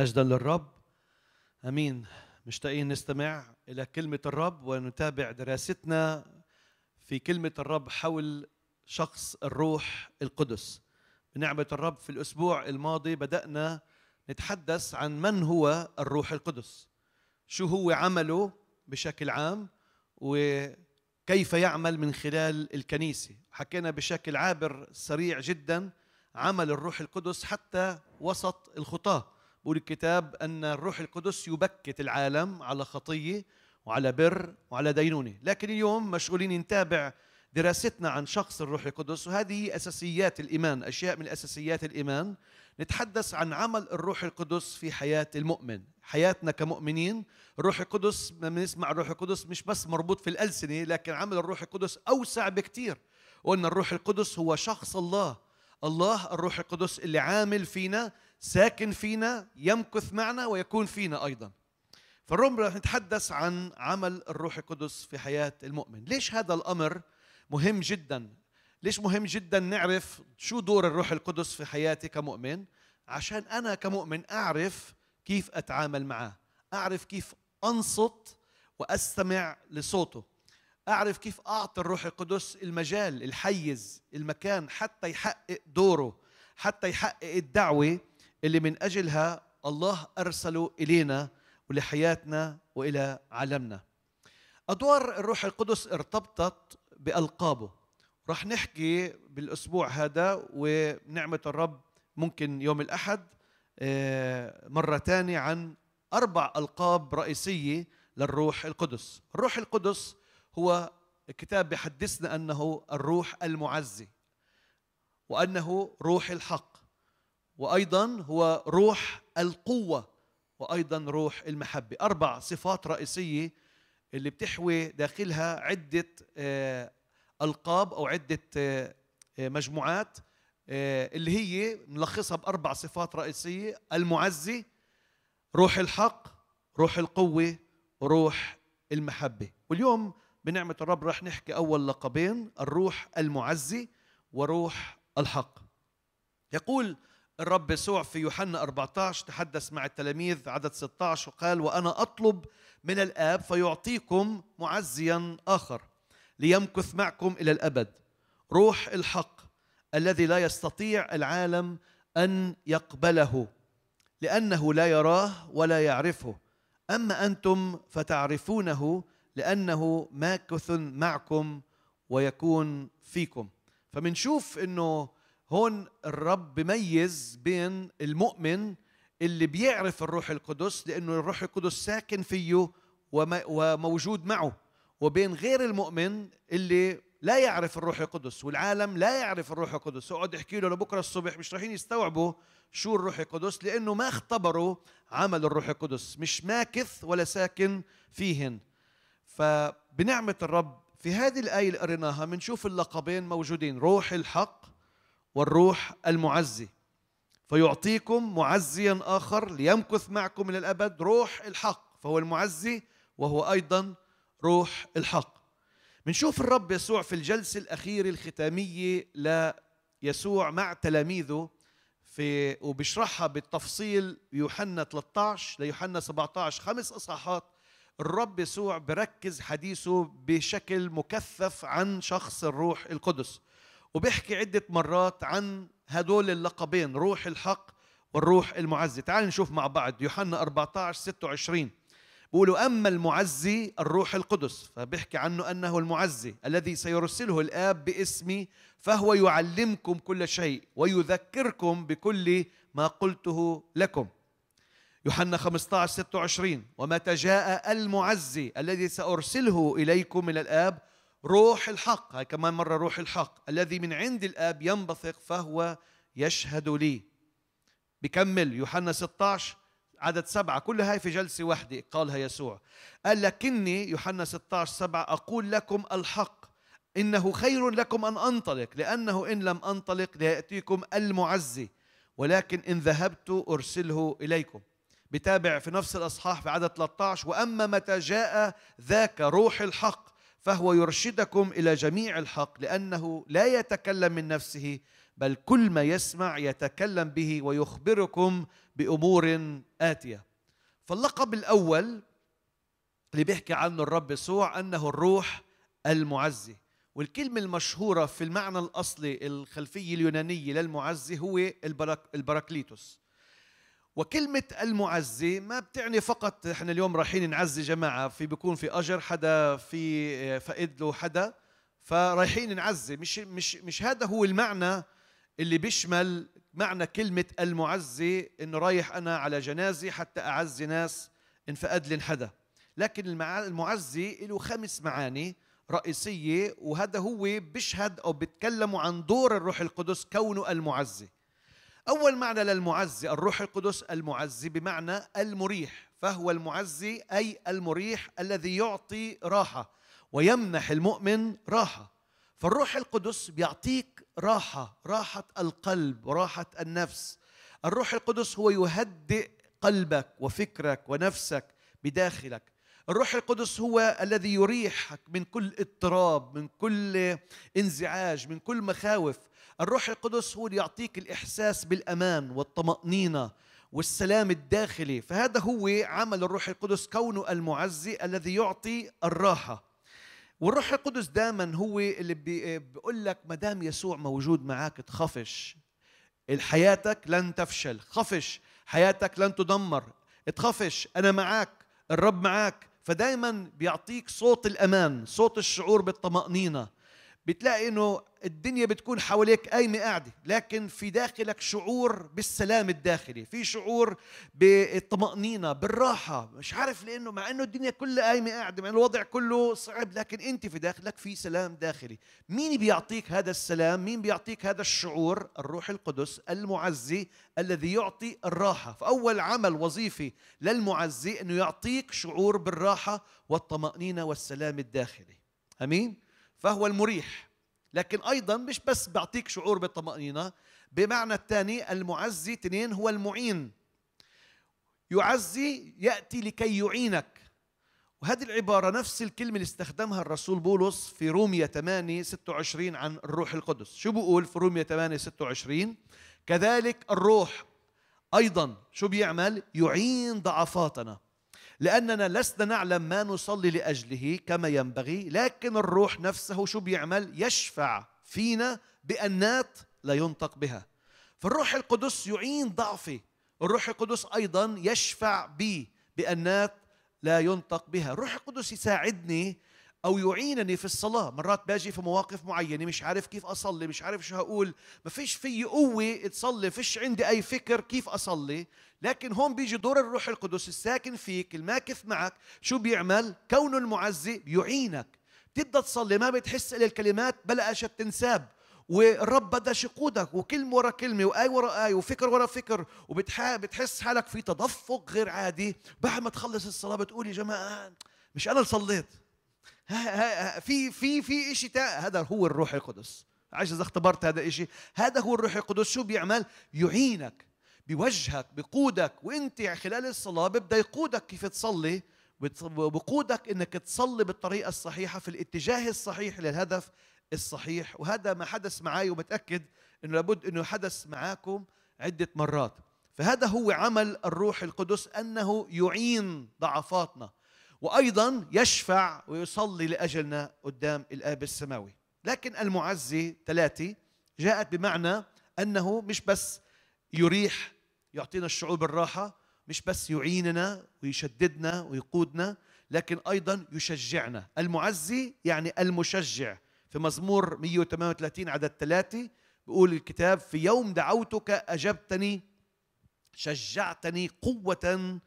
مجدا للرب امين مشتاقين نستمع الى كلمه الرب ونتابع دراستنا في كلمه الرب حول شخص الروح القدس بنعمه الرب في الاسبوع الماضي بدانا نتحدث عن من هو الروح القدس شو هو عمله بشكل عام وكيف يعمل من خلال الكنيسه حكينا بشكل عابر سريع جدا عمل الروح القدس حتى وسط الخطاه بقول الكتاب أن الروح القدس يبكت العالم على خطية وعلى بر وعلى دينونة لكن اليوم مشغولين نتابع دراستنا عن شخص الروح القدس وهذه أساسيات الإيمان أشياء من أساسيات الإيمان نتحدث عن عمل الروح القدس في حياة المؤمن حياتنا كمؤمنين الروح القدس ما بنسمع الروح القدس مش بس مربوط في الألسنة لكن عمل الروح القدس أوسع بكثير، وأن الروح القدس هو شخص الله الله الروح القدس اللي عامل فينا ساكن فينا يمكث معنا ويكون فينا أيضا فالروم نتحدث عن عمل الروح القدس في حياة المؤمن ليش هذا الأمر مهم جدا ليش مهم جدا نعرف شو دور الروح القدس في حياتي كمؤمن عشان أنا كمؤمن أعرف كيف أتعامل معه أعرف كيف أنصت وأستمع لصوته أعرف كيف أعطي الروح القدس المجال الحيز المكان حتى يحقق دوره حتى يحقق الدعوة اللي من أجلها الله أرسله إلينا ولحياتنا وإلى عالمنا أدوار الروح القدس ارتبطت بألقابه رح نحكي بالأسبوع هذا ونعمة الرب ممكن يوم الأحد آه، مرة ثانيه عن أربع ألقاب رئيسية للروح القدس الروح القدس هو الكتاب بحدثنا أنه الروح المعزي وأنه روح الحق وايضا هو روح القوه وايضا روح المحبه اربع صفات رئيسيه اللي بتحوي داخلها عده آه، القاب او عده آه، آه، مجموعات اللي هي نلخصها باربع صفات رئيسيه المعزي روح الحق روح القوه روح المحبه واليوم بنعمه الرب راح نحكي اول لقبين الروح المعزي وروح الحق يقول الرب يسوع في يوحنا 14 تحدث مع التلاميذ عدد 16 وقال وأنا أطلب من الآب فيعطيكم معزيا آخر ليمكث معكم إلى الأبد روح الحق الذي لا يستطيع العالم أن يقبله لأنه لا يراه ولا يعرفه أما أنتم فتعرفونه لأنه ماكث معكم ويكون فيكم فمنشوف أنه هون الرب بميز بين المؤمن اللي بيعرف الروح القدس لانه الروح القدس ساكن فيه وموجود معه وبين غير المؤمن اللي لا يعرف الروح القدس والعالم لا يعرف الروح القدس اقعد احكي له لبكره الصبح مش رايحين يستوعبوا شو الروح القدس لانه ما اختبروا عمل الروح القدس مش ماكث ولا ساكن فيهن فبنعمه الرب في هذه الايه اللي قريناها بنشوف اللقبين موجودين روح الحق والروح المعزي فيعطيكم معزيا آخر ليمكث معكم إلى الأبد روح الحق فهو المعزي وهو أيضا روح الحق بنشوف الرب يسوع في الجلسة الأخيرة الختامية ليسوع مع تلاميذه في وبشرحها بالتفصيل يوحنا 13 ليوحنا 17 خمس اصحاحات الرب يسوع بركز حديثه بشكل مكثف عن شخص الروح القدس وبيحكي عدة مرات عن هدول اللقبين روح الحق والروح المعزي تعال نشوف مع بعض يوحنا 14 26 بيقولوا أما المعزي الروح القدس فبيحكي عنه أنه المعزي الذي سيرسله الآب باسمي فهو يعلمكم كل شيء ويذكركم بكل ما قلته لكم يوحنا 15 26 ومتى جاء المعزي الذي سأرسله إليكم من الآب روح الحق هاي كمان مرة روح الحق الذي من عند الآب ينبثق فهو يشهد لي بكمل يوحنا 16 عدد سبعة كل هاي في جلسة واحدة قالها يسوع قال لكني يوحنا 16 سبعة أقول لكم الحق إنه خير لكم أن أنطلق لأنه إن لم أنطلق ليأتيكم المعزي ولكن إن ذهبت أرسله إليكم بتابع في نفس الأصحاح في عدد 13 وأما متى جاء ذاك روح الحق فهو يرشدكم الى جميع الحق لانه لا يتكلم من نفسه بل كل ما يسمع يتكلم به ويخبركم بامور اتيه فاللقب الاول اللي بيحكي عنه الرب يسوع انه الروح المعزي والكلمة المشهورة في المعنى الأصلي الخلفية اليونانية للمعزي هو البراك البراكليتوس وكلمة المعزي ما بتعني فقط احنا اليوم رايحين نعزي جماعة في بيكون في أجر حدا في فائد له حدا فرايحين نعزي مش مش مش هذا هو المعنى اللي بيشمل معنى كلمة المعزي انه رايح انا على جنازة حتى اعزي ناس انفقد لن حدا لكن المعزي له خمس معاني رئيسية وهذا هو بيشهد او بيتكلموا عن دور الروح القدس كونه المعزي أول معنى للمعزي الروح القدس المعزي بمعنى المريح فهو المعزي أي المريح الذي يعطي راحة ويمنح المؤمن راحة فالروح القدس بيعطيك راحة راحة القلب وراحة النفس الروح القدس هو يهدئ قلبك وفكرك ونفسك بداخلك الروح القدس هو الذي يريحك من كل اضطراب من كل انزعاج من كل مخاوف الروح القدس هو اللي يعطيك الإحساس بالأمان والطمأنينة والسلام الداخلي فهذا هو عمل الروح القدس كونه المعزي الذي يعطي الراحة والروح القدس دائما هو اللي بيقول لك ما دام يسوع موجود معك تخافش حياتك لن تفشل خفش حياتك لن تدمر تخافش أنا معك الرب معك فدائما بيعطيك صوت الأمان صوت الشعور بالطمأنينة بتلاقي انه الدنيا بتكون حواليك قايمه قاعده لكن في داخلك شعور بالسلام الداخلي في شعور بالطمانينه بالراحه مش عارف لانه مع انه الدنيا كلها قايمه قاعده مع انه الوضع كله صعب لكن انت في داخلك في سلام داخلي مين بيعطيك هذا السلام مين بيعطيك هذا الشعور الروح القدس المعزي الذي يعطي الراحه فاول عمل وظيفي للمعزي انه يعطيك شعور بالراحه والطمانينه والسلام الداخلي امين فهو المريح لكن أيضا مش بس بيعطيك شعور بالطمأنينة بمعنى الثاني المعزي اثنين هو المعين يعزي يأتي لكي يعينك وهذه العبارة نفس الكلمة اللي استخدمها الرسول بولس في رومية 8 26 عن الروح القدس شو بقول في رومية 8 26 كذلك الروح أيضا شو بيعمل يعين ضعفاتنا لأننا لسنا نعلم ما نصلي لأجله كما ينبغي لكن الروح نفسه شو بيعمل يشفع فينا بأنات لا ينطق بها فالروح القدس يعين ضعفي الروح القدس أيضا يشفع بي بأنات لا ينطق بها الروح القدس يساعدني او يعينني في الصلاه مرات باجي في مواقف معينه مش عارف كيف اصلي مش عارف شو هقول ما فيش في قوه تصلي فيش عندي اي فكر كيف اصلي لكن هون بيجي دور الروح القدس الساكن فيك الماكث معك شو بيعمل كونه المعزي يعينك بتبدا تصلي ما بتحس الا الكلمات بلقش تنساب والرب بدأ يقودك وكلمه ورا كلمه واي ورا اي وفكر ورا فكر وبتحس حالك في تدفق غير عادي بعد ما تخلص الصلاه بتقول يا جماعه مش انا اللي صليت في في في شيء هذا هو الروح القدس عايش اذا اختبرت هذا الشيء هذا هو الروح القدس شو بيعمل يعينك بوجهك بقودك وانت خلال الصلاه بيبدا يقودك كيف تصلي بقودك انك تصلي بالطريقه الصحيحه في الاتجاه الصحيح للهدف الصحيح وهذا ما حدث معي ومتاكد انه لابد انه حدث معاكم عده مرات فهذا هو عمل الروح القدس انه يعين ضعفاتنا وايضا يشفع ويصلي لاجلنا قدام الاب السماوي لكن المعزي ثلاثه جاءت بمعنى انه مش بس يريح يعطينا الشعور بالراحه مش بس يعيننا ويشددنا ويقودنا لكن ايضا يشجعنا المعزي يعني المشجع في مزمور 138 عدد 3 بيقول الكتاب في يوم دعوتك اجبتني شجعتني قوه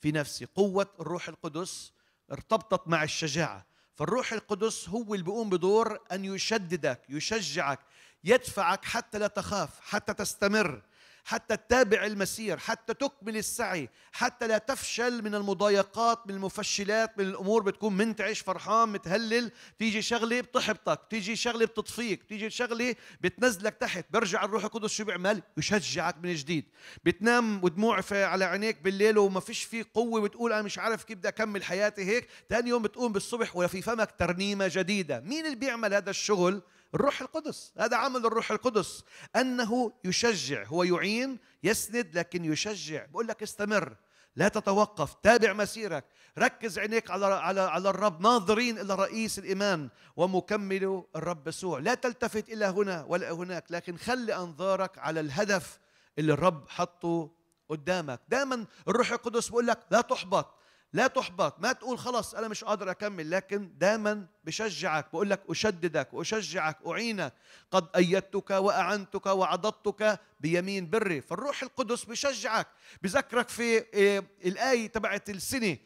في نفسي قوه الروح القدس ارتبطت مع الشجاعة فالروح القدس هو اللي بيقوم بدور أن يشددك يشجعك يدفعك حتى لا تخاف حتى تستمر حتى تتابع المسير حتى تكمل السعي حتى لا تفشل من المضايقات من المفشلات من الامور بتكون منتعش فرحان متهلل تيجي شغله بتحبطك تيجي شغله بتطفيك تيجي شغله بتنزلك تحت برجع الروح القدس شو بيعمل يشجعك من جديد بتنام ودموع على عينيك بالليل وما فيش في قوه بتقول انا مش عارف كيف بدي اكمل حياتي هيك ثاني يوم بتقوم بالصبح ولا في فمك ترنيمه جديده مين اللي بيعمل هذا الشغل الروح القدس هذا عمل الروح القدس أنه يشجع هو يعين يسند لكن يشجع بقول لك استمر لا تتوقف تابع مسيرك ركز عينيك على على على الرب ناظرين الى رئيس الايمان ومكمل الرب يسوع لا تلتفت الى هنا ولا هناك لكن خلي انظارك على الهدف اللي الرب حطه قدامك دائما الروح القدس بيقول لك لا تحبط لا تحبط ما تقول خلاص انا مش قادر اكمل لكن دايما بشجعك بقول لك اشددك اشجعك اعينك قد ايدتك واعنتك وعضدتك بيمين بري فالروح القدس بشجعك بذكرك في آه، الايه تبعت السنه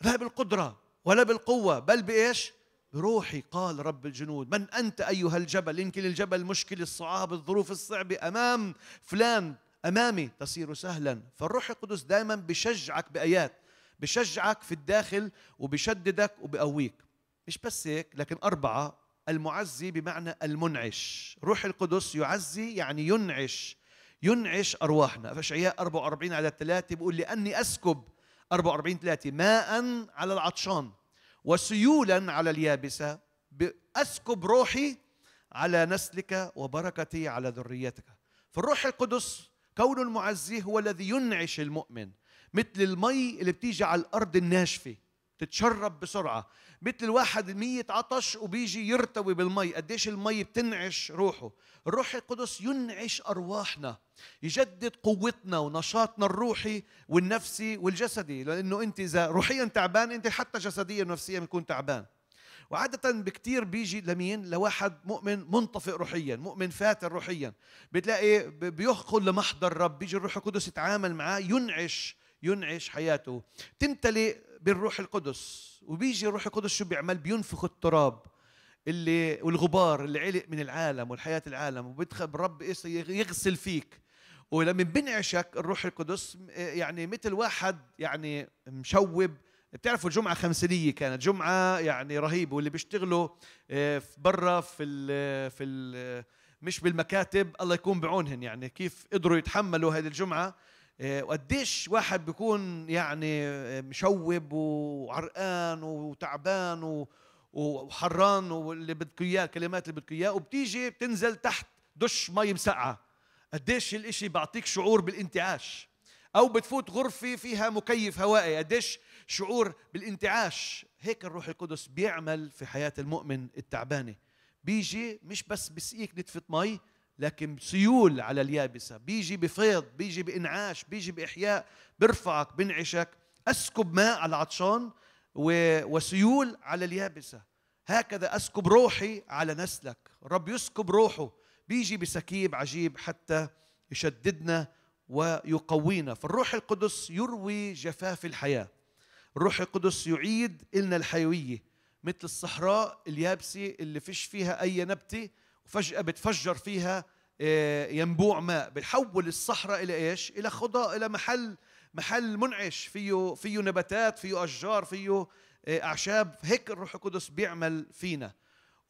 لا بالقدره ولا بالقوه بل بايش بروحي قال رب الجنود من انت ايها الجبل يمكن الجبل مشكل الصعاب الظروف الصعبه امام فلان امامي تصير سهلا فالروح القدس دائما بشجعك بايات بشجعك في الداخل وبشددك وبقويك مش بس هيك لكن أربعة المعزي بمعنى المنعش روح القدس يعزي يعني ينعش ينعش أرواحنا فشعياء 44 على 3 بيقول لأني أسكب 44 3 ماء على العطشان وسيولا على اليابسة أسكب روحي على نسلك وبركتي على ذريتك فالروح القدس كون المعزي هو الذي ينعش المؤمن مثل المي اللي بتيجي على الارض الناشفه تتشرب بسرعه مثل الواحد مية عطش وبيجي يرتوي بالمي قديش المي بتنعش روحه الروح القدس ينعش أرواحنا يجدد قوتنا ونشاطنا الروحي والنفسي والجسدي لأنه أنت إذا روحيا تعبان أنت حتى جسديا ونفسيا بتكون تعبان وعادة بكتير بيجي لمين؟ لواحد مؤمن منطفئ روحيا، مؤمن فاتر روحيا، بتلاقي بيدخل لمحضر رب، بيجي الروح القدس يتعامل معاه ينعش ينعش حياته تمتلئ بالروح القدس وبيجي الروح القدس شو بيعمل بينفخ التراب اللي والغبار اللي علق من العالم والحياة العالم وبيدخل رب يغسل فيك ولما بنعشك الروح القدس يعني مثل واحد يعني مشوب بتعرفوا الجمعة خمسينية كانت جمعة يعني رهيبة واللي بيشتغلوا آه، برا في ال في ال مش بالمكاتب الله يكون بعونهم يعني كيف قدروا يتحملوا هذه الجمعة وقديش آه، واحد بيكون يعني آه، مشوب وعرقان وتعبان وحران واللي بدك اياه الكلمات اللي بدك اياه وبتيجي بتنزل تحت دش مي مسقعه قديش الاشي بيعطيك شعور بالانتعاش او بتفوت غرفه فيها مكيف هوائي قديش شعور بالانتعاش هيك الروح القدس بيعمل في حياه المؤمن التعبانه بيجي مش بس بسقيك نتفه مي لكن سيول على اليابسة بيجي بفيض بيجي بإنعاش بيجي بإحياء برفعك بنعشك أسكب ماء على العطشان وسيول على اليابسة هكذا أسكب روحي على نسلك رب يسكب روحه بيجي بسكيب عجيب حتى يشددنا ويقوينا فالروح القدس يروي جفاف الحياة الروح القدس يعيد لنا الحيوية مثل الصحراء اليابسة اللي فيش فيها أي نبتة وفجأة بتفجر فيها آه، ينبوع ماء بتحول الصحراء إلى إيش؟ إلى خضاء إلى محل محل منعش فيه فيه نباتات فيه أشجار فيه آه، أعشاب هيك الروح القدس بيعمل فينا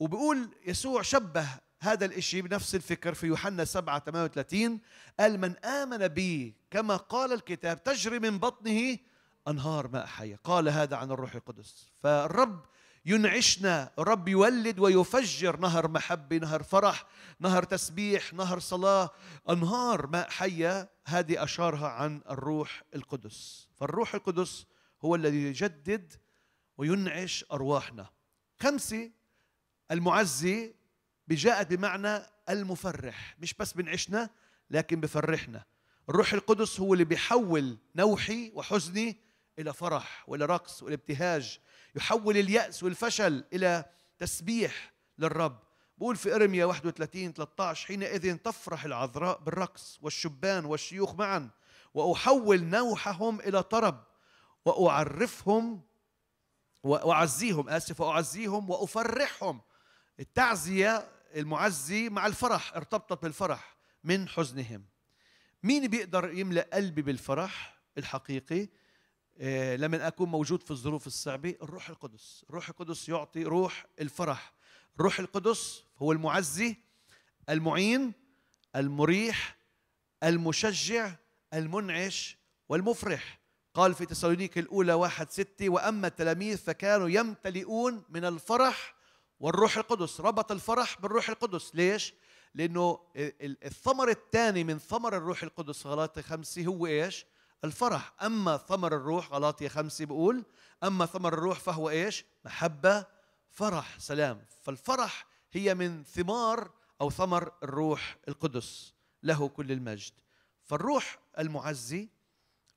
وبيقول يسوع شبه هذا الإشي بنفس الفكر في يوحنا 7 38 قال من آمن بي كما قال الكتاب تجري من بطنه أنهار ماء حية قال هذا عن الروح القدس فالرب ينعشنا الرب يولد ويفجر نهر محبة نهر فرح نهر تسبيح نهر صلاة أنهار ماء حية هذه أشارها عن الروح القدس فالروح القدس هو الذي يجدد وينعش أرواحنا خمسة المعزي بجاءت بمعنى المفرح مش بس بنعشنا لكن بفرحنا الروح القدس هو اللي بيحول نوحي وحزني إلى فرح وإلى رقص وإلى ابتهاج يحول اليأس والفشل إلى تسبيح للرب بقول في إرميا 31 13 حينئذ تفرح العذراء بالرقص والشبان والشيوخ معا وأحول نوحهم إلى طرب وأعرفهم وأعزيهم آسف وأعزيهم وأفرحهم التعزية المعزي مع الفرح ارتبطت بالفرح من حزنهم مين بيقدر يملأ قلبي بالفرح الحقيقي آه، لما أكون موجود في الظروف الصعبة الروح القدس الروح القدس يعطي روح الفرح الروح القدس هو المعزي المعين المريح المشجع المنعش والمفرح قال في تسالونيك الأولى واحد ستة وأما التلاميذ فكانوا يمتلئون من الفرح والروح القدس ربط الفرح بالروح القدس ليش؟ لأنه الثمر الثاني من ثمر الروح القدس غلاطي خمسة هو إيش؟ الفرح أما ثمر الروح غلاطية خمسة بيقول أما ثمر الروح فهو إيش محبة فرح سلام فالفرح هي من ثمار أو ثمر الروح القدس له كل المجد فالروح المعزي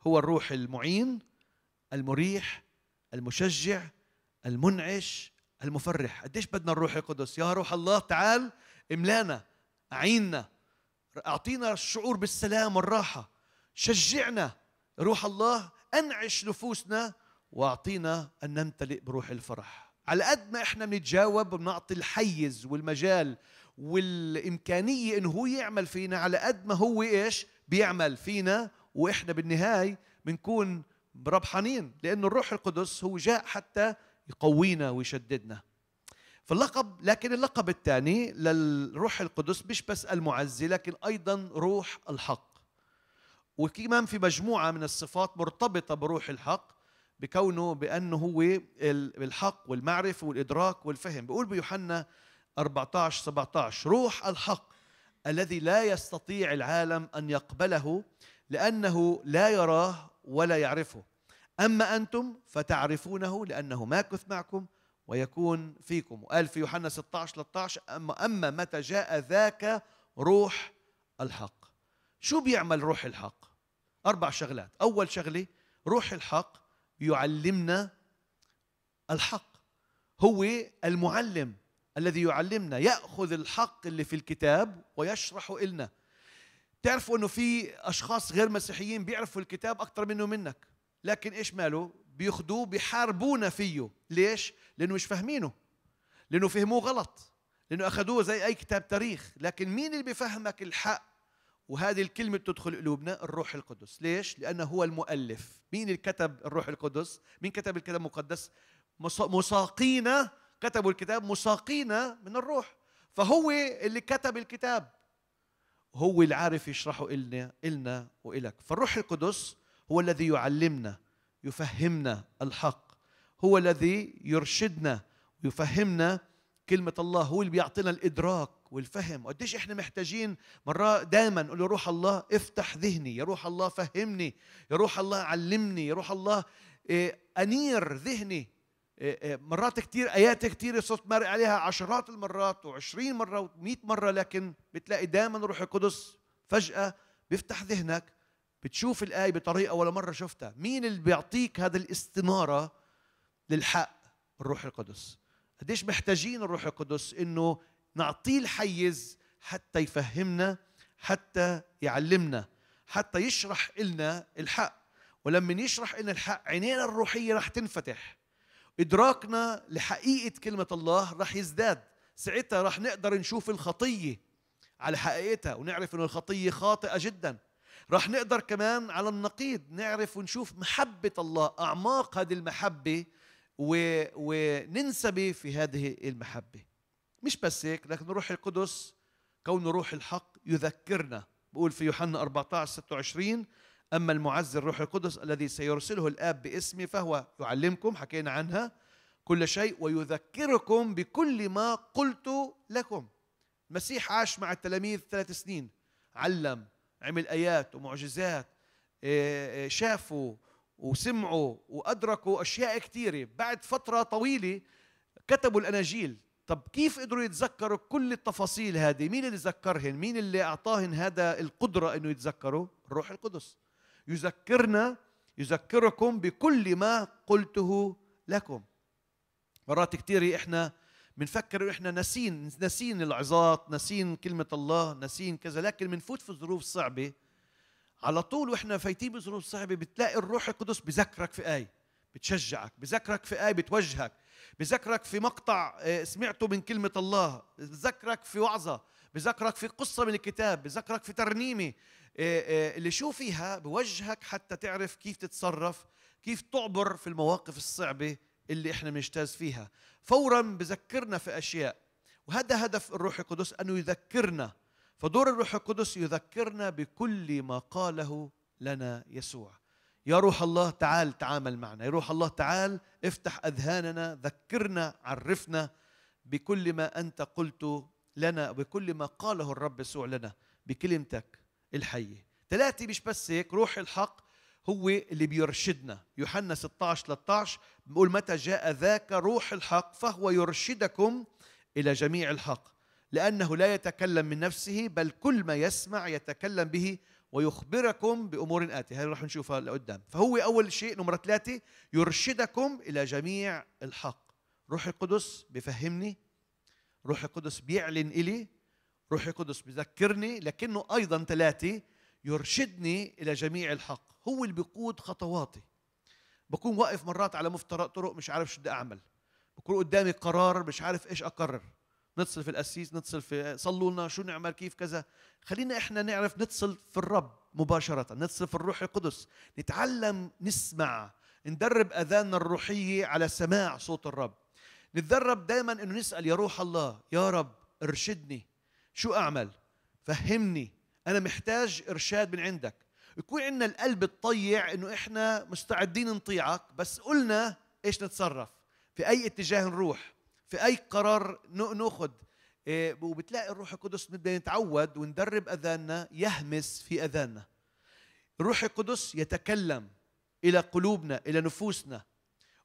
هو الروح المعين المريح المشجع المنعش المفرح قديش بدنا الروح القدس يا روح الله تعال املانا أعيننا أعطينا الشعور بالسلام والراحة شجعنا روح الله انعش نفوسنا واعطينا ان نمتلئ بروح الفرح على قد ما احنا بنتجاوب بنعطي الحيز والمجال والامكانيه انه هو يعمل فينا على قد ما هو ايش بيعمل فينا واحنا بالنهايه بنكون ربحانين لان الروح القدس هو جاء حتى يقوينا ويشددنا فاللقب لكن اللقب الثاني للروح القدس مش بس المعزي لكن ايضا روح الحق وكمان في مجموعة من الصفات مرتبطة بروح الحق بكونه بأنه هو الحق والمعرفة والإدراك والفهم بيقول بيوحنا 14 17 روح الحق الذي لا يستطيع العالم أن يقبله لأنه لا يراه ولا يعرفه أما أنتم فتعرفونه لأنه ماكث معكم ويكون فيكم وقال في يوحنا 16 13 أما, أما متى جاء ذاك روح الحق شو بيعمل روح الحق أربع شغلات أول شغلة روح الحق يعلمنا الحق هو المعلم الذي يعلمنا يأخذ الحق اللي في الكتاب ويشرحه إلنا تعرفوا أنه في أشخاص غير مسيحيين بيعرفوا الكتاب أكثر منه منك لكن إيش ماله بياخدوه بيحاربونا فيه ليش؟ لأنه مش فاهمينه لأنه فهموه غلط لأنه أخذوه زي أي كتاب تاريخ لكن مين اللي بيفهمك الحق وهذه الكلمة بتدخل قلوبنا الروح القدس ليش؟ لأنه هو المؤلف مين اللي كتب الروح القدس؟ مين كتب الكتاب المقدس؟ مساقينا كتبوا الكتاب مساقينا من الروح فهو اللي كتب الكتاب هو اللي عارف يشرحه إلنا إلنا وإلك فالروح القدس هو الذي يعلمنا يفهمنا الحق هو الذي يرشدنا ويفهمنا كلمة الله هو اللي بيعطينا الإدراك والفهم قديش احنا محتاجين مرات دايما نقول يا روح الله افتح ذهني يا روح الله فهمني يا روح الله علمني يا روح الله آه، انير ذهني آه، آه، مرات كتير ايات كتير صرت مرق عليها عشرات المرات وعشرين مره و100 مره لكن بتلاقي دايما روح القدس فجاه بيفتح ذهنك بتشوف الايه بطريقه ولا مره شفتها مين اللي بيعطيك هذا الاستناره للحق الروح القدس قديش محتاجين الروح القدس انه نعطيه الحيز حتى يفهمنا حتى يعلمنا حتى يشرح لنا الحق ولما يشرح لنا الحق عينينا الروحيه راح تنفتح ادراكنا لحقيقه كلمه الله راح يزداد ساعتها راح نقدر نشوف الخطيه على حقيقتها ونعرف ان الخطيه خاطئه جدا راح نقدر كمان على النقيض نعرف ونشوف محبه الله اعماق هذه المحبه و... وننسب في هذه المحبه مش بس هيك لكن روح القدس كونه روح الحق يذكرنا بقول في يوحنا 14 26 أما المعزي الروح القدس الذي سيرسله الآب باسمي فهو يعلمكم حكينا عنها كل شيء ويذكركم بكل ما قلت لكم المسيح عاش مع التلاميذ ثلاث سنين علم عمل آيات ومعجزات آه، آه، شافوا وسمعوا وأدركوا أشياء كثيرة بعد فترة طويلة كتبوا الأناجيل طب كيف قدروا يتذكروا كل التفاصيل هذه مين اللي ذكرهن مين اللي اعطاهن هذا القدره انه يتذكروا الروح القدس يذكرنا يذكركم بكل ما قلته لكم مرات كثير احنا بنفكر احنا ناسين ناسين العظات ناسين كلمه الله ناسين كذا لكن بنفوت في ظروف صعبه على طول واحنا فايتين بظروف صعبه بتلاقي الروح القدس بذكرك في ايه بتشجعك بذكرك في ايه بتوجهك بذكرك في مقطع آه، سمعته من كلمة الله بذكرك في وعظة بذكرك في قصة من الكتاب بذكرك في ترنيمة آه، آه، اللي شو فيها بوجهك حتى تعرف كيف تتصرف كيف تعبر في المواقف الصعبة اللي احنا بنجتاز فيها فورا بذكرنا في أشياء وهذا هدف الروح القدس أنه يذكرنا فدور الروح القدس يذكرنا بكل ما قاله لنا يسوع يا روح الله تعال تعامل معنا يا روح الله تعال افتح أذهاننا ذكرنا عرفنا بكل ما أنت قلته لنا بكل ما قاله الرب يسوع لنا بكلمتك الحية ثلاثة مش بس هيك روح الحق هو اللي بيرشدنا يوحنا 16 13 بيقول متى جاء ذاك روح الحق فهو يرشدكم إلى جميع الحق لأنه لا يتكلم من نفسه بل كل ما يسمع يتكلم به ويخبركم بامور اتيه هاي رح نشوفها لقدام فهو اول شيء نمره ثلاثه يرشدكم الى جميع الحق روح القدس بفهمني روح القدس بيعلن الي روح القدس بذكرني لكنه ايضا ثلاثه يرشدني الى جميع الحق هو اللي بيقود خطواتي بكون واقف مرات على مفترق طرق مش عارف شو بدي اعمل بكون قدامي قرار مش عارف ايش اقرر نتصل في القسيس نتصل في صلوا لنا شو نعمل كيف كذا خلينا احنا نعرف نتصل في الرب مباشرة نتصل في الروح القدس نتعلم نسمع ندرب أذاننا الروحية على سماع صوت الرب نتدرب دايما أنه نسأل يا روح الله يا رب ارشدني شو أعمل فهمني أنا محتاج إرشاد من عندك يكون عندنا القلب الطيع أنه إحنا مستعدين نطيعك بس قلنا إيش نتصرف في أي اتجاه نروح في اي قرار ناخذ إيه، وبتلاقي الروح القدس بدنا نتعود وندرب اذاننا يهمس في اذاننا الروح القدس يتكلم الى قلوبنا الى نفوسنا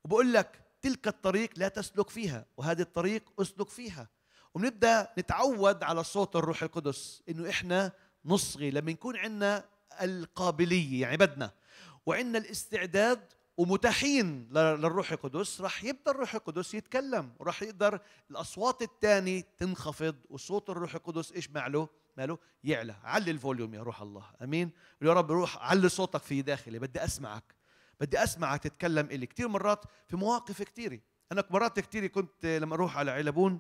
وبقول لك تلك الطريق لا تسلك فيها وهذه الطريق اسلك فيها وبنبدا نتعود على صوت الروح القدس انه احنا نصغي لما يكون عندنا القابليه يعني بدنا وعندنا الاستعداد ومتاحين للروح القدس راح يبدا الروح القدس يتكلم وراح يقدر الاصوات الثانيه تنخفض وصوت الروح القدس ايش ماله ماله يعلى علي الفوليوم يا روح الله امين يا رب روح علي صوتك في داخلي بدي اسمعك بدي اسمعك تتكلم الي كثير مرات في مواقف كثيره انا مرات كثيره كنت لما اروح على علبون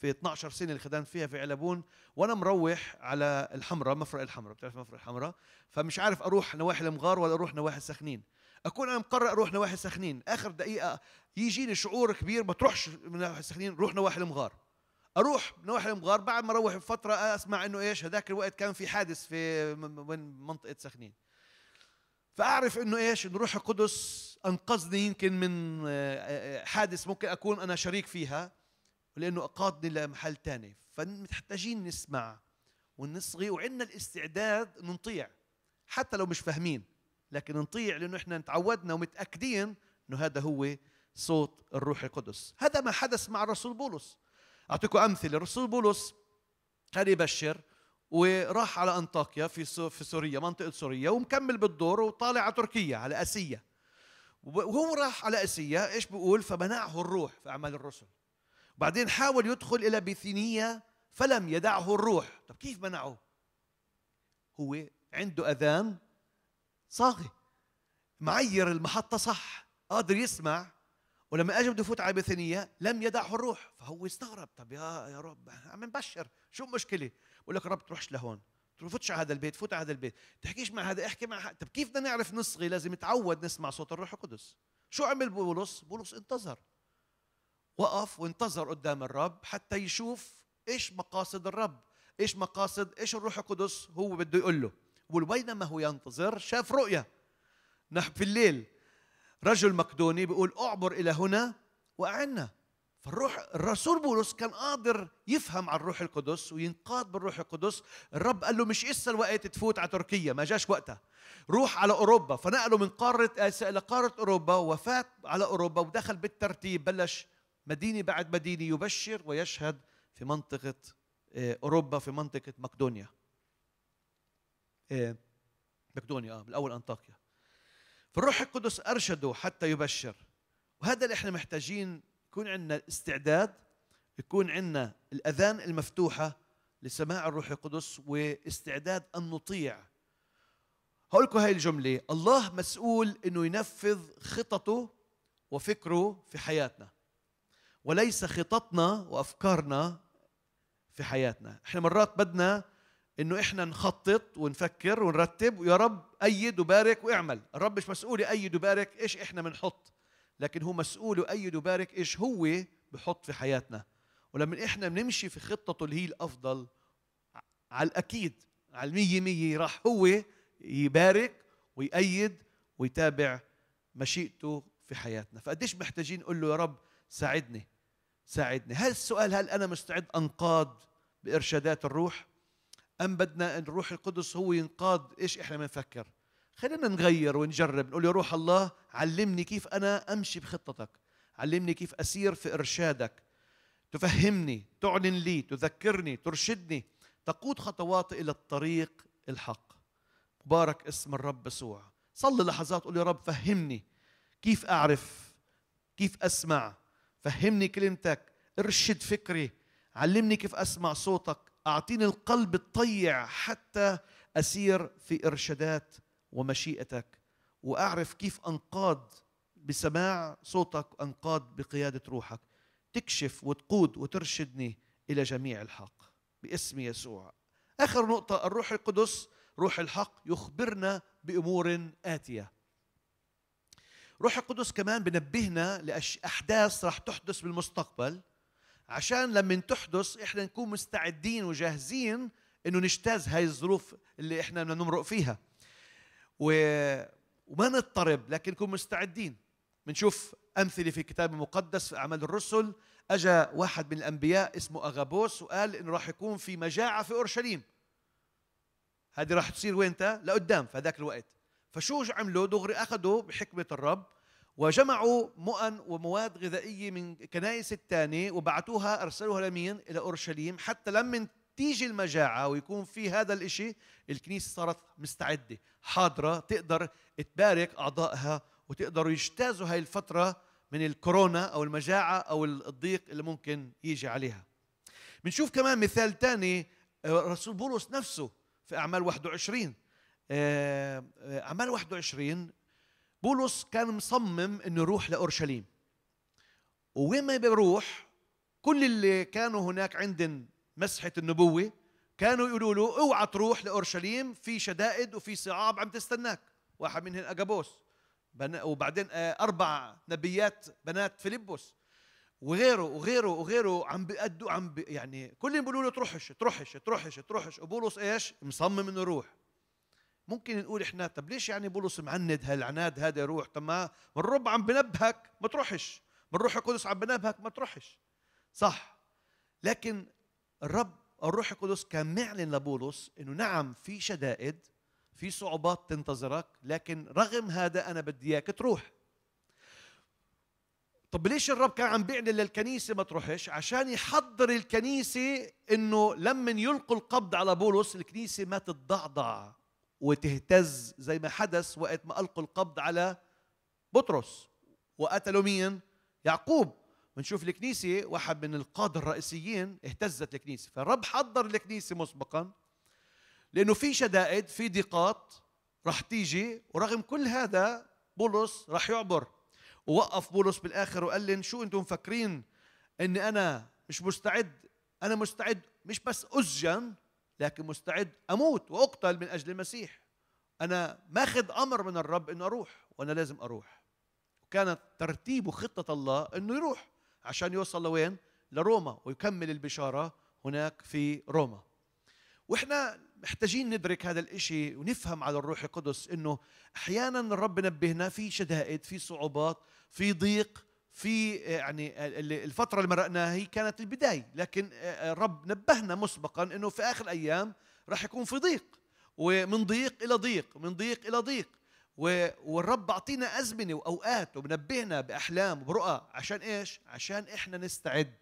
في 12 سنه اللي خدمت فيها في علبون وانا مروح على الحمراء مفرق الحمراء بتعرف مفرق الحمراء فمش عارف اروح نواحي المغار ولا اروح نواحي السخنين اكون انا مقرر اروح نواحي سخنين اخر دقيقه يجيني شعور كبير ما تروحش من نواحي سخنين روح نواحي المغار اروح نواحي المغار بعد ما اروح بفتره اسمع انه ايش هذاك الوقت كان في حادث في من منطقه سخنين فاعرف انه ايش انه روح القدس انقذني يمكن من حادث ممكن اكون انا شريك فيها لانه اقادني لمحل ثاني فمحتاجين نسمع ونصغي وعندنا الاستعداد نطيع حتى لو مش فاهمين لكن نطيع لأنه إحنا تعودنا ومتأكدين أنه هذا هو صوت الروح القدس هذا ما حدث مع الرسول بولس أعطيكم أمثلة الرسول بولس كان يبشر وراح على أنطاكيا في في سوريا منطقة سوريا ومكمل بالدور وطالع على تركيا على آسيا وهو راح على آسيا إيش بيقول فمنعه الروح في أعمال الرسل بعدين حاول يدخل إلى بيثينيا فلم يدعه الروح طب كيف منعه هو عنده أذان صاغي معير المحطة صح قادر يسمع ولما اجى بده يفوت على بثنية لم يدعه الروح فهو استغرب طب يا يا رب عم نبشر شو المشكلة بقول لك رب تروحش لهون تفوتش على هذا البيت فوت على هذا البيت تحكيش مع هذا احكي مع هذا طب كيف بدنا نعرف نصغي لازم نتعود نسمع صوت الروح القدس شو عمل بولس بولس انتظر وقف وانتظر قدام الرب حتى يشوف ايش مقاصد الرب ايش مقاصد ايش الروح القدس هو بده يقول له وبينما هو ينتظر شاف رؤيا نحن في الليل رجل مقدوني بيقول اعبر الى هنا واعنا فالروح الرسول بولس كان قادر يفهم عن الروح القدس وينقاد بالروح القدس الرب قال له مش اسا الوقت تفوت على تركيا ما جاش وقتها روح على اوروبا فنقله من قاره اسيا الى قاره اوروبا وفات على اوروبا ودخل بالترتيب بلش مدينه بعد مدينه يبشر ويشهد في منطقه آه، اوروبا في منطقه مقدونيا إيه، مقدونيا اه بالاول انطاكيا فالروح القدس ارشده حتى يبشر وهذا اللي احنا محتاجين يكون عندنا استعداد يكون عندنا الاذان المفتوحه لسماع الروح القدس واستعداد ان نطيع هقول لكم هاي الجمله الله مسؤول انه ينفذ خططه وفكره في حياتنا وليس خططنا وافكارنا في حياتنا احنا مرات بدنا انه احنا نخطط ونفكر ونرتب ويا رب ايد وبارك واعمل الرب مش مسؤول يأيد وبارك ايش احنا بنحط لكن هو مسؤول يأيد وبارك ايش هو بحط في حياتنا ولما احنا بنمشي في خطته اللي هي الافضل على الاكيد على المية مية راح هو يبارك ويأيد ويتابع مشيئته في حياتنا فقديش محتاجين نقول له يا رب ساعدني ساعدني هل السؤال هل أنا مستعد أنقاد بإرشادات الروح أم بدنا أن الروح القدس هو ينقاد إيش إحنا بنفكر خلينا نغير ونجرب نقول يا روح الله علمني كيف أنا أمشي بخطتك علمني كيف أسير في إرشادك تفهمني تعلن لي تذكرني ترشدني تقود خطواتي إلى الطريق الحق مبارك اسم الرب يسوع صلي لحظات قول يا رب فهمني كيف أعرف كيف أسمع فهمني كلمتك ارشد فكري علمني كيف أسمع صوتك أعطيني القلب الطيع حتى أسير في إرشادات ومشيئتك وأعرف كيف أنقاد بسماع صوتك أنقاد بقيادة روحك تكشف وتقود وترشدني إلى جميع الحق باسم يسوع آخر نقطة الروح القدس روح الحق يخبرنا بأمور آتية روح القدس كمان بنبهنا لأحداث راح تحدث بالمستقبل عشان لما تحدث احنا نكون مستعدين وجاهزين انه نجتاز هاي الظروف اللي احنا بدنا نمرق فيها و... وما نضطرب لكن نكون مستعدين بنشوف امثله في الكتاب المقدس في اعمال الرسل اجا واحد من الانبياء اسمه اغابوس وقال انه راح يكون في مجاعه في اورشليم هذه راح تصير وينتا لقدام في هذاك الوقت فشو عملوا دغري اخذوا بحكمه الرب وجمعوا مؤن ومواد غذائية من كنائس الثانية وبعتوها أرسلوها لمين؟ إلى أورشليم حتى لما تيجي المجاعة ويكون في هذا الإشي الكنيسة صارت مستعدة حاضرة تقدر تبارك أعضائها وتقدروا يجتازوا هاي الفترة من الكورونا أو المجاعة أو الضيق اللي ممكن يجي عليها بنشوف كمان مثال تاني آه، رسول بولس نفسه في أعمال 21 آه، آه، أعمال 21 بولس كان مصمم انه يروح لاورشليم وين ما بيروح كل اللي كانوا هناك عند مسحه النبوه كانوا يقولوا له اوعى تروح لاورشليم في شدائد وفي صعاب عم تستناك واحد منهم اجابوس وبعدين آه، اربع نبيات بنات فيلبس وغيره وغيره وغيره عم بيأدوا عم بي يعني كلهم بيقولوا له تروحش تروحش تروحش تروحش وبولس ايش؟ مصمم انه يروح ممكن نقول احنا طب ليش يعني بولس معند هالعناد هذا يروح طب ما الرب عم بنبهك ما تروحش من روح القدس عم بنبهك ما تروحش صح لكن الرب الروح القدس كان معلن لبولس انه نعم في شدائد في صعوبات تنتظرك لكن رغم هذا انا بدي اياك تروح طب ليش الرب كان عم بيعلن للكنيسه ما تروحش عشان يحضر الكنيسه انه لما يلقوا القبض على بولس الكنيسه ما تتضعضع وتهتز زي ما حدث وقت ما ألقوا القبض على بطرس وقتلوا مين؟ يعقوب بنشوف الكنيسة واحد من القادة الرئيسيين اهتزت الكنيسة فالرب حضر الكنيسة مسبقا لأنه في شدائد في ضيقات راح تيجي ورغم كل هذا بولس راح يعبر ووقف بولس بالآخر وقال لهم شو أنتم مفكرين أني أنا مش مستعد أنا مستعد مش بس أسجن لكن مستعد اموت واقتل من اجل المسيح انا ماخذ امر من الرب انه اروح وانا لازم اروح وكانت ترتيب خطه الله انه يروح عشان يوصل لوين لروما ويكمل البشاره هناك في روما واحنا محتاجين ندرك هذا الإشي ونفهم على الروح القدس انه احيانا الرب نبهنا في شدائد في صعوبات في ضيق في آه، يعني آه، الفترة اللي مرقناها هي كانت البداية لكن الرب آه، نبهنا مسبقا أنه في آخر أيام راح يكون في ضيق ومن ضيق إلى ضيق من ضيق إلى ضيق والرب أعطينا أزمنة وأوقات وبنبهنا بأحلام وبرؤى عشان إيش؟ عشان إحنا نستعد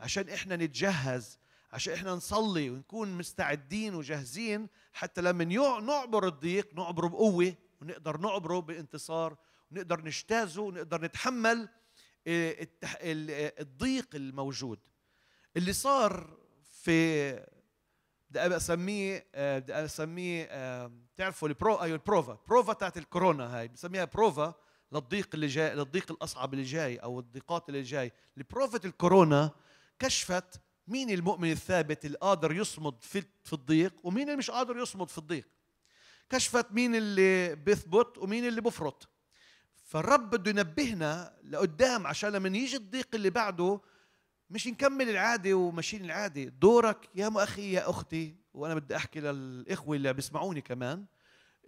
عشان إحنا نتجهز عشان إحنا نصلي ونكون مستعدين وجاهزين حتى لما نعبر الضيق نعبره بقوة ونقدر نعبره بانتصار ونقدر نجتازه ونقدر نتحمل الضيق الموجود اللي صار في بدي اسميه آه، بدي اسميه آه، بتعرفوا البرو ايوه البروفا بروفا تاعت الكورونا هاي بسميها بروفا للضيق اللي جاي للضيق الاصعب اللي جاي او الضيقات اللي جاي البروفا الكورونا كشفت مين المؤمن الثابت اللي قادر يصمد في في الضيق ومين اللي مش قادر يصمد في الضيق كشفت مين اللي بيثبت ومين اللي بفرط فالرب بده ينبهنا لقدام عشان لما يجي الضيق اللي بعده مش نكمل العاده وماشيين العاده دورك يا اخي يا اختي وانا بدي احكي للاخوه اللي بيسمعوني كمان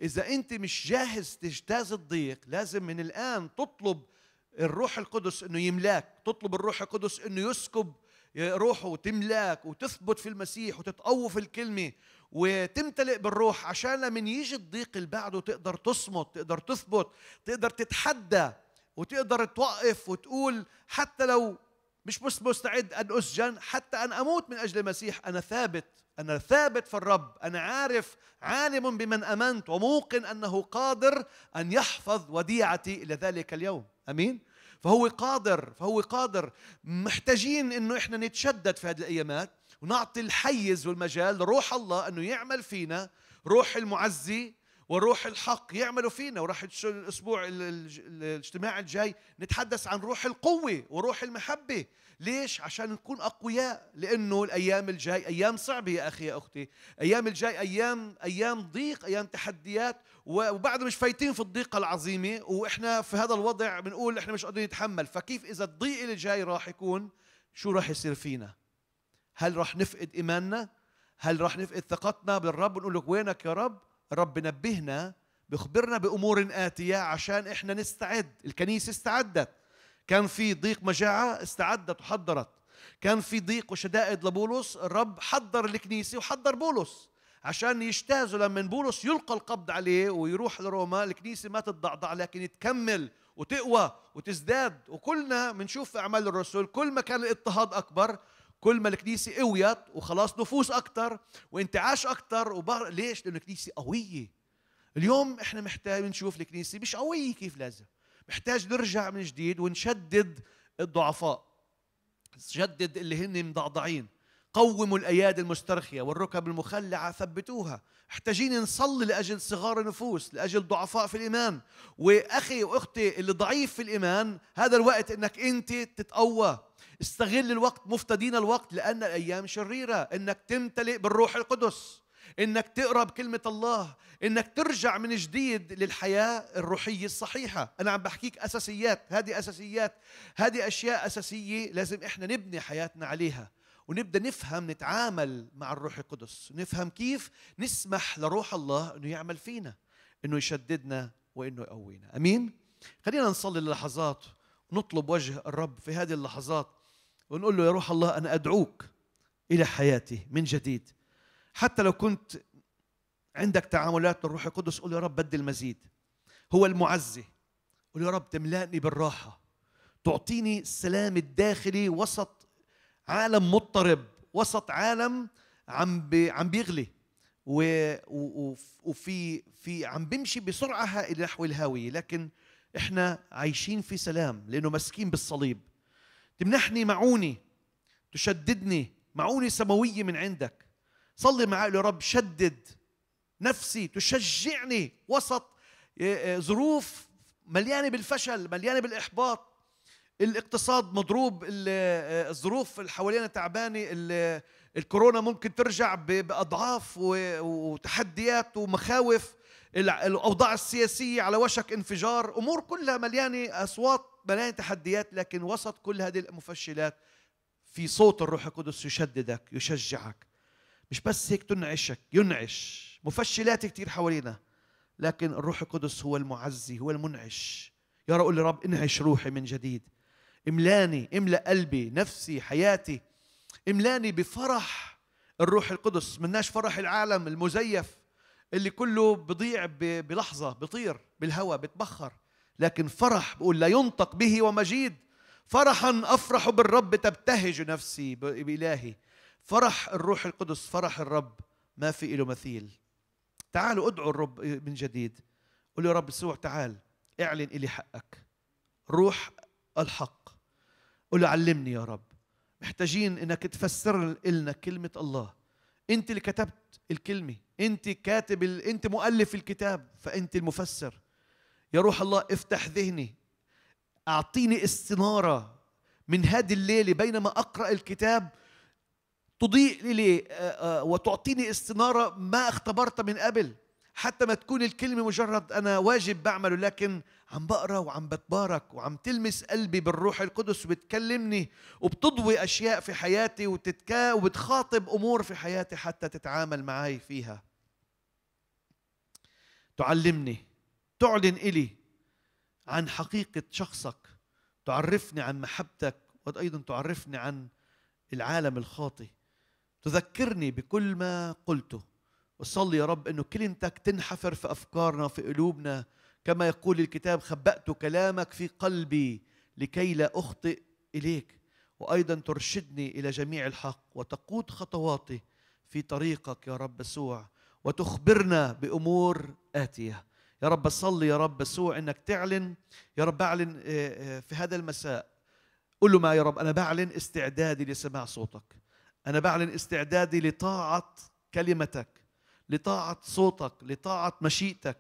اذا انت مش جاهز تجتاز الضيق لازم من الان تطلب الروح القدس انه يملاك تطلب الروح القدس انه يسكب روحه وتملاك وتثبت في المسيح وتتقوى في الكلمة وتمتلئ بالروح عشان لما يجي الضيق اللي بعده تقدر تصمت تقدر تثبت تقدر تتحدى وتقدر توقف وتقول حتى لو مش مستعد أن أسجن حتى أن أموت من أجل المسيح أنا ثابت أنا ثابت في الرب أنا عارف عالم بمن أمنت وموقن أنه قادر أن يحفظ وديعتي إلى ذلك اليوم أمين فهو قادر فهو قادر محتاجين انه احنا نتشدد في هذه الايامات ونعطي الحيز والمجال لروح الله انه يعمل فينا روح المعزي وروح الحق يعملوا فينا وراح الاسبوع الاجتماع الجاي نتحدث عن روح القوه وروح المحبه ليش عشان نكون اقوياء لانه الايام الجاي ايام صعبه يا اخي يا اختي ايام الجاي ايام ايام ضيق ايام تحديات وبعد مش فايتين في الضيقه العظيمه واحنا في هذا الوضع بنقول احنا مش قادرين نتحمل فكيف اذا الضيق اللي جاي راح يكون شو راح يصير فينا هل راح نفقد ايماننا هل راح نفقد ثقتنا بالرب ونقول لك وينك يا رب الرب نبهنا بيخبرنا بامور اتيه عشان احنا نستعد الكنيسه استعدت كان في ضيق مجاعة استعدت وحضرت كان في ضيق وشدائد لبولس الرب حضر الكنيسة وحضر بولس عشان يجتازوا لما بولس يلقى القبض عليه ويروح لروما الكنيسة ما تتضعضع لكن تكمل وتقوى وتزداد وكلنا بنشوف في أعمال الرسل كل ما كان الاضطهاد أكبر كل ما الكنيسة قويت وخلاص نفوس أكثر وانتعاش أكثر وبر... ليش؟ لأنه الكنيسة قوية اليوم احنا محتاجين نشوف الكنيسة مش قوية كيف لازم محتاج نرجع من جديد ونشدد الضعفاء شدد اللي هن مضعضعين قوموا الايادي المسترخيه والركب المخلعه ثبتوها محتاجين نصلي لاجل صغار النفوس لاجل ضعفاء في الايمان واخي واختي اللي ضعيف في الايمان هذا الوقت انك انت تتقوى استغل الوقت مفتدين الوقت لان الايام شريره انك تمتلئ بالروح القدس انك تقرا بكلمه الله انك ترجع من جديد للحياه الروحيه الصحيحه انا عم بحكيك اساسيات هذه اساسيات هذه اشياء اساسيه لازم احنا نبني حياتنا عليها ونبدا نفهم نتعامل مع الروح القدس نفهم كيف نسمح لروح الله انه يعمل فينا انه يشددنا وانه يقوينا امين خلينا نصلي للحظات ونطلب وجه الرب في هذه اللحظات ونقول له يا روح الله انا ادعوك الى حياتي من جديد حتى لو كنت عندك تعاملات بالروح القدس قول يا رب بدي المزيد هو المعزي قول يا رب تملأني بالراحة تعطيني السلام الداخلي وسط عالم مضطرب وسط عالم عم بي عم بيغلي و وفي في عم بمشي بسرعه هائلة نحو الهاويه لكن احنا عايشين في سلام لانه ماسكين بالصليب تمنحني معوني تشددني معوني سماويه من عندك صلي معي يا رب شدد نفسي تشجعني وسط آه، آه، ظروف مليانه بالفشل مليانه بالاحباط الاقتصاد مضروب آه، الظروف اللي حوالينا تعبانه الكورونا ممكن ترجع باضعاف وتحديات ومخاوف الاوضاع السياسيه على وشك انفجار امور كلها مليانه اصوات مليانه تحديات لكن وسط كل هذه المفشلات في صوت الروح القدس يشددك يشجعك مش بس هيك تنعشك ينعش مفشلات كثير حوالينا لكن الروح القدس هو المعزي هو المنعش يا رب لرب انعش روحي من جديد املاني املا قلبي نفسي حياتي املاني بفرح الروح القدس مناش فرح العالم المزيف اللي كله بضيع بلحظه بطير بالهواء بتبخر لكن فرح بقول لا ينطق به ومجيد فرحا افرح بالرب تبتهج نفسي بالهي فرح الروح القدس فرح الرب ما في له مثيل تعالوا ادعوا الرب من جديد قولوا يا رب يسوع تعال اعلن إلي حقك روح الحق قولوا علمني يا رب محتاجين انك تفسر لنا كلمه الله انت اللي كتبت الكلمه انت كاتب ال... انت مؤلف الكتاب فانت المفسر يا روح الله افتح ذهني اعطيني استناره من هذه الليله بينما اقرا الكتاب تضيء لي آه، آه، وتعطيني استنارة ما اختبرت من قبل حتى ما تكون الكلمة مجرد أنا واجب بعمله لكن عم بقرا وعم بتبارك وعم تلمس قلبي بالروح القدس وبتكلمني وبتضوي أشياء في حياتي وتتكا وبتخاطب أمور في حياتي حتى تتعامل معي فيها تعلمني تعلن إلي عن حقيقة شخصك تعرفني عن محبتك وأيضا تعرفني عن العالم الخاطئ تذكرني بكل ما قلته وصلي يا رب أنه كلمتك تنحفر في أفكارنا في قلوبنا كما يقول الكتاب خبأت كلامك في قلبي لكي لا أخطئ إليك وأيضا ترشدني إلى جميع الحق وتقود خطواتي في طريقك يا رب يسوع وتخبرنا بأمور آتية يا رب صلي يا رب يسوع أنك تعلن يا رب أعلن آه، آه، في هذا المساء قل له معي يا رب أنا بعلن استعدادي لسماع صوتك أنا بعلن استعدادي لطاعة كلمتك لطاعة صوتك لطاعة مشيئتك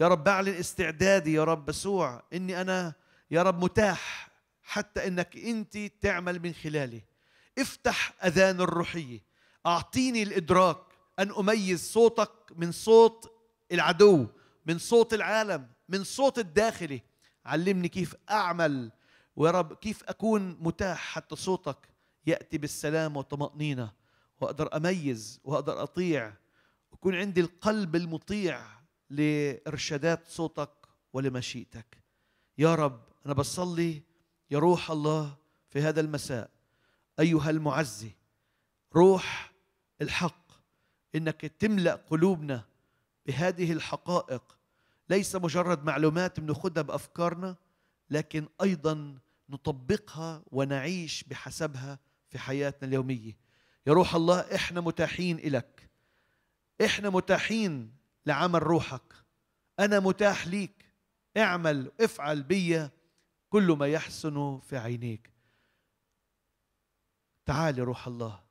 يا رب بعلن استعدادي يا رب يسوع إني أنا يا رب متاح حتى إنك أنت تعمل من خلالي افتح أذان الروحية أعطيني الإدراك أن أميز صوتك من صوت العدو من صوت العالم من صوت الداخلي علمني كيف أعمل ويا رب كيف أكون متاح حتى صوتك يأتي بالسلام والطمأنينة وأقدر أميز وأقدر أطيع ويكون عندي القلب المطيع لإرشادات صوتك ولمشيئتك يا رب أنا بصلي يا روح الله في هذا المساء أيها المعزي روح الحق إنك تملأ قلوبنا بهذه الحقائق ليس مجرد معلومات بناخذها بأفكارنا لكن أيضا نطبقها ونعيش بحسبها في حياتنا اليومية يا روح الله إحنا متاحين إلك إحنا متاحين لعمل روحك أنا متاح ليك اعمل افعل بي كل ما يحسن في عينيك تعال يا روح الله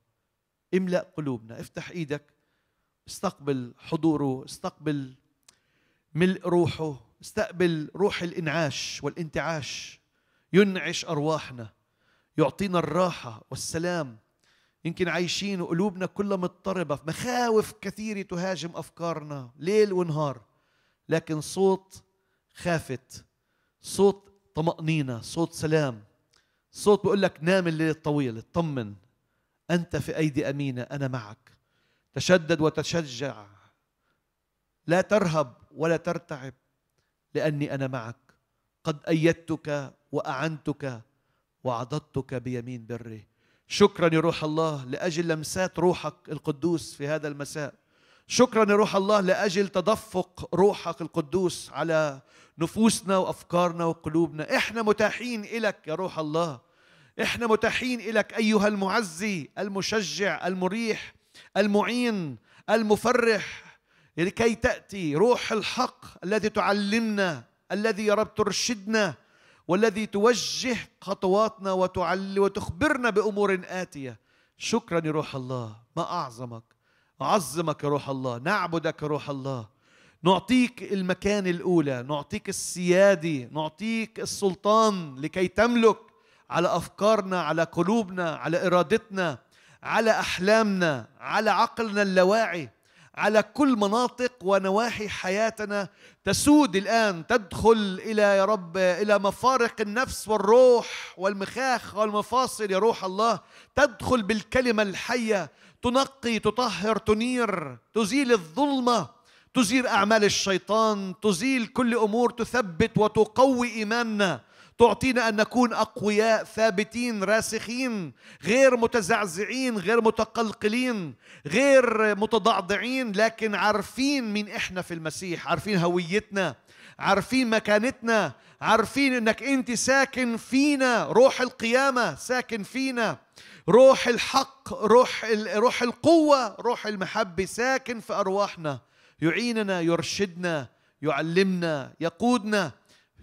املأ قلوبنا افتح ايدك استقبل حضوره استقبل ملء روحه استقبل روح الانعاش والانتعاش ينعش ارواحنا يعطينا الراحة والسلام يمكن عايشين وقلوبنا كلها مضطربة مخاوف كثيرة تهاجم أفكارنا ليل ونهار لكن صوت خافت صوت طمأنينة صوت سلام صوت بقول لك نام الليل الطويل اطمن أنت في أيدي أمينة أنا معك تشدد وتشجع لا ترهب ولا ترتعب لأني أنا معك قد أيدتك وأعنتك وعضدتك بيمين بري شكرا يا روح الله لاجل لمسات روحك القدوس في هذا المساء شكرا يا روح الله لاجل تدفق روحك القدوس على نفوسنا وافكارنا وقلوبنا احنا متاحين الك يا روح الله احنا متاحين الك ايها المعزي المشجع المريح المعين المفرح لكي تاتي روح الحق الذي تعلمنا الذي يا رب ترشدنا والذي توجه خطواتنا وتعلي وتخبرنا بأمور آتية شكرا يا روح الله ما أعظمك أعظمك يا روح الله نعبدك يا روح الله نعطيك المكان الأولى نعطيك السيادة نعطيك السلطان لكي تملك على أفكارنا على قلوبنا على إرادتنا على أحلامنا على عقلنا اللاواعي على كل مناطق ونواحي حياتنا تسود الآن تدخل إلى يا رب إلى مفارق النفس والروح والمخاخ والمفاصل يا روح الله تدخل بالكلمة الحية تنقي تطهر تنير تزيل الظلمة تزيل أعمال الشيطان تزيل كل أمور تثبت وتقوي إيماننا تعطينا أن نكون أقوياء ثابتين راسخين غير متزعزعين غير متقلقلين غير متضعضعين لكن عارفين مين إحنا في المسيح عارفين هويتنا عارفين مكانتنا عارفين أنك أنت ساكن فينا روح القيامة ساكن فينا روح الحق روح روح القوة روح المحبة ساكن في أرواحنا يعيننا يرشدنا يعلمنا يقودنا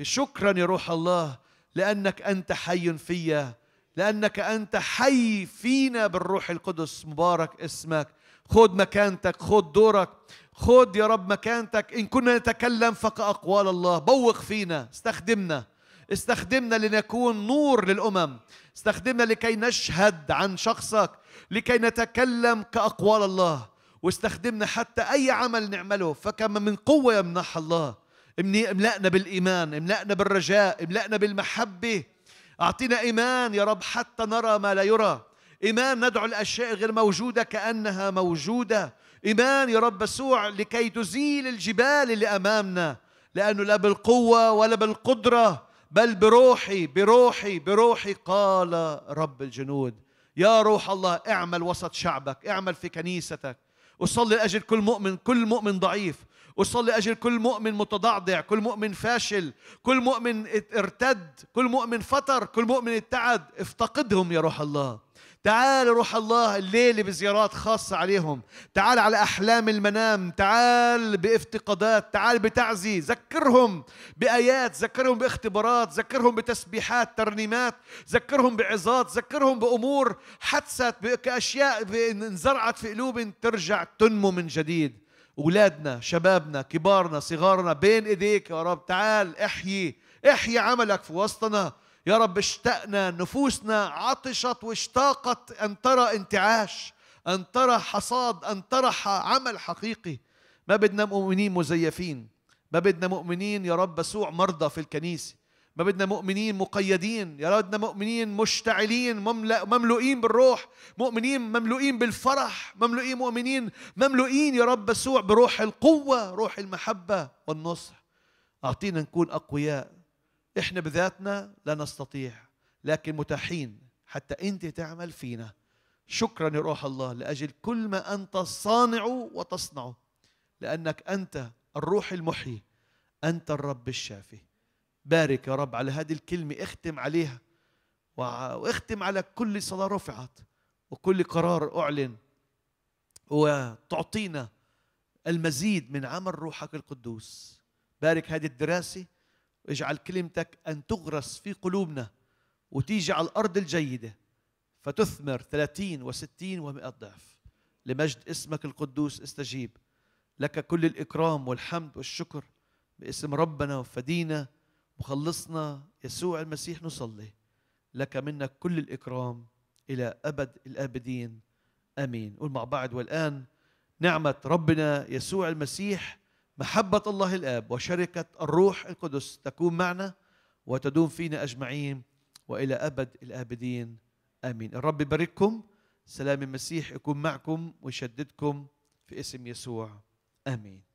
شكرا يا روح الله لأنك أنت حي فيا لأنك أنت حي فينا بالروح القدس مبارك اسمك خذ مكانتك خذ دورك خذ يا رب مكانتك إن كنا نتكلم فكأقوال الله بوق فينا استخدمنا استخدمنا لنكون نور للأمم استخدمنا لكي نشهد عن شخصك لكي نتكلم كأقوال الله واستخدمنا حتى أي عمل نعمله فكما من قوة يمنحها الله املأنا بالإيمان املأنا بالرجاء املأنا بالمحبة أعطينا إيمان يا رب حتى نرى ما لا يرى إيمان ندعو الأشياء غير موجودة كأنها موجودة إيمان يا رب يسوع لكي تزيل الجبال اللي أمامنا لأنه لا بالقوة ولا بالقدرة بل بروحي بروحي بروحي قال رب الجنود يا روح الله اعمل وسط شعبك اعمل في كنيستك أصلي لأجل كل مؤمن كل مؤمن ضعيف وصلي أجل كل مؤمن متضعضع كل مؤمن فاشل كل مؤمن ارتد كل مؤمن فتر كل مؤمن اتعد افتقدهم يا روح الله تعال روح الله الليلة بزيارات خاصة عليهم تعال على أحلام المنام تعال بافتقادات تعال بتعزي ذكرهم بآيات ذكرهم باختبارات ذكرهم بتسبيحات ترنيمات ذكرهم بعظات ذكرهم بأمور حدثت كأشياء انزرعت في قلوب ترجع تنمو من جديد أولادنا شبابنا كبارنا صغارنا بين إيديك يا رب تعال احيي احيي عملك في وسطنا يا رب اشتقنا نفوسنا عطشت واشتاقت أن ترى انتعاش أن ترى حصاد أن ترى عمل حقيقي ما بدنا مؤمنين مزيفين ما بدنا مؤمنين يا رب بسوع مرضى في الكنيسه ما بدنا مؤمنين مقيدين يا بدنا مؤمنين مشتعلين مملوئين بالروح مؤمنين مملوئين بالفرح مملوئين مؤمنين مملوئين يا رب يسوع بروح القوة روح المحبة والنصح أعطينا نكون أقوياء إحنا بذاتنا لا نستطيع لكن متاحين حتى أنت تعمل فينا شكرا يا روح الله لأجل كل ما أنت صانع وتصنعه لأنك أنت الروح المحيي أنت الرب الشافي بارك يا رب على هذه الكلمة اختم عليها واختم على كل صلاة رفعت وكل قرار أعلن وتعطينا المزيد من عمل روحك القدوس بارك هذه الدراسة واجعل كلمتك أن تغرس في قلوبنا وتيجي على الأرض الجيدة فتثمر ثلاثين وستين ومئة ضعف لمجد اسمك القدوس استجيب لك كل الإكرام والحمد والشكر باسم ربنا وفدينا مخلصنا يسوع المسيح نصلي لك منا كل الإكرام إلى أبد الآبدين آمين قول مع بعض والآن نعمة ربنا يسوع المسيح محبة الله الآب وشركة الروح القدس تكون معنا وتدوم فينا أجمعين وإلى أبد الآبدين آمين الرب يبارككم سلام المسيح يكون معكم ويشددكم في اسم يسوع آمين